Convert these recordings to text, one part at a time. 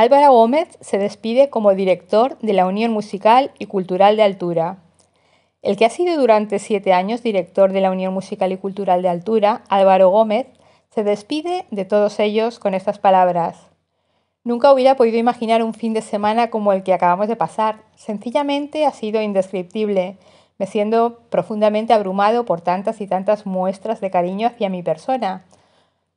Álvaro Gómez se despide como director de la Unión Musical y Cultural de Altura. El que ha sido durante siete años director de la Unión Musical y Cultural de Altura, Álvaro Gómez, se despide de todos ellos con estas palabras. Nunca hubiera podido imaginar un fin de semana como el que acabamos de pasar. Sencillamente ha sido indescriptible, me siento profundamente abrumado por tantas y tantas muestras de cariño hacia mi persona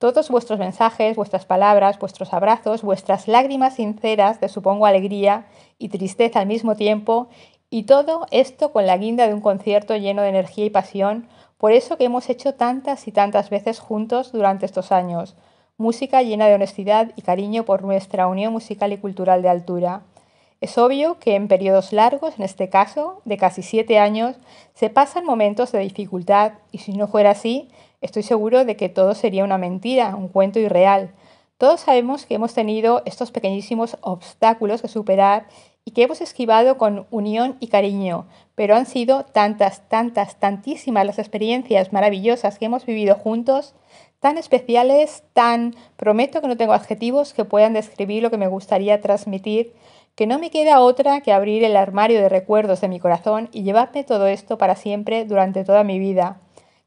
todos vuestros mensajes, vuestras palabras, vuestros abrazos, vuestras lágrimas sinceras de supongo alegría y tristeza al mismo tiempo, y todo esto con la guinda de un concierto lleno de energía y pasión, por eso que hemos hecho tantas y tantas veces juntos durante estos años. Música llena de honestidad y cariño por nuestra unión musical y cultural de altura. Es obvio que en periodos largos, en este caso de casi siete años, se pasan momentos de dificultad y si no fuera así, Estoy seguro de que todo sería una mentira, un cuento irreal. Todos sabemos que hemos tenido estos pequeñísimos obstáculos que superar y que hemos esquivado con unión y cariño, pero han sido tantas, tantas, tantísimas las experiencias maravillosas que hemos vivido juntos, tan especiales, tan... Prometo que no tengo adjetivos que puedan describir lo que me gustaría transmitir, que no me queda otra que abrir el armario de recuerdos de mi corazón y llevarme todo esto para siempre durante toda mi vida.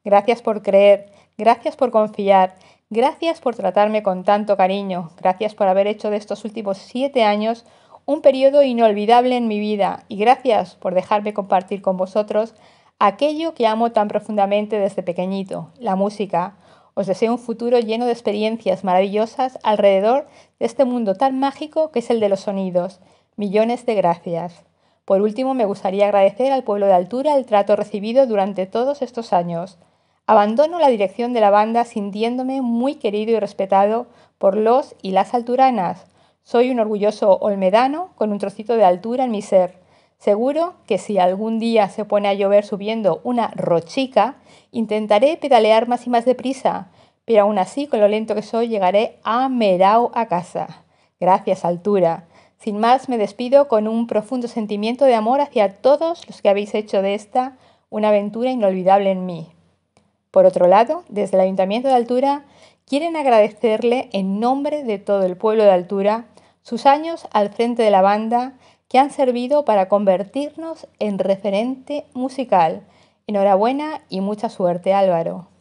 Gracias por creer, gracias por confiar, gracias por tratarme con tanto cariño, gracias por haber hecho de estos últimos siete años un periodo inolvidable en mi vida y gracias por dejarme compartir con vosotros aquello que amo tan profundamente desde pequeñito, la música. Os deseo un futuro lleno de experiencias maravillosas alrededor de este mundo tan mágico que es el de los sonidos. Millones de gracias. Por último, me gustaría agradecer al pueblo de Altura el trato recibido durante todos estos años. Abandono la dirección de la banda sintiéndome muy querido y respetado por los y las alturanas. Soy un orgulloso olmedano con un trocito de altura en mi ser. Seguro que si algún día se pone a llover subiendo una rochica, intentaré pedalear más y más deprisa, pero aún así, con lo lento que soy, llegaré a Merao a casa. Gracias, altura. Sin más, me despido con un profundo sentimiento de amor hacia todos los que habéis hecho de esta una aventura inolvidable en mí. Por otro lado, desde el Ayuntamiento de Altura quieren agradecerle en nombre de todo el pueblo de Altura sus años al frente de la banda que han servido para convertirnos en referente musical. Enhorabuena y mucha suerte Álvaro.